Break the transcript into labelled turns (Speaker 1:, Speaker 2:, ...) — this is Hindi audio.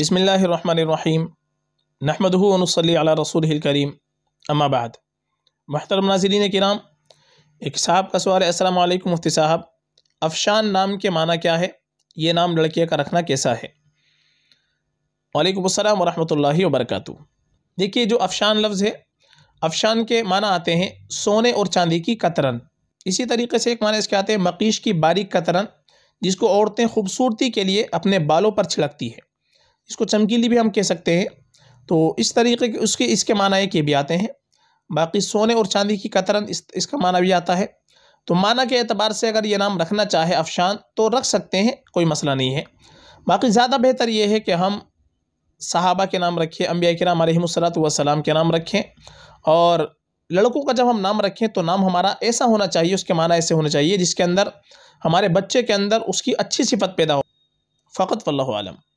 Speaker 1: बसमीम नहमदनसली रसूल करीम अम्माबाद महतरम नाजरीन नाम एक साहब का सवाल अस्सलाम वालेकुम मुफ्ती साहब अफशान नाम के माना क्या है ये नाम लड़के का रखना कैसा है वालेकुम अस्सलाम वरहमतुल्लाहि देखिए जो अफशान लफ्ज़ है अफशान के माना आते हैं सोने और चांदी की कतरन इसी तरीके से एक माना इसके आते हैं मकीश की बारीक कतरन जिसको औरतें खूबसूरती के लिए अपने बालों पर छिड़कती है इसको चमकीली भी हम कह सकते हैं तो इस तरीके के उसके इसके माना ये भी आते हैं बाकी सोने और चांदी की कतरन इस, इसका माना भी आता है तो माना के अतबार से अगर ये नाम रखना चाहे अफशान तो रख सकते हैं कोई मसला नहीं है बाकी ज़्यादा बेहतर ये है कि हम सहाबा के नाम रखें अम्बिया के नाम वसलाम के नाम रखें और लड़कों का जब हम नाम रखें तो नाम हमारा ऐसा होना चाहिए उसके माना ऐसे होना चाहिए जिसके अंदर हमारे बच्चे के अंदर उसकी अच्छी सिफत पैदा हो फ़त वल्लम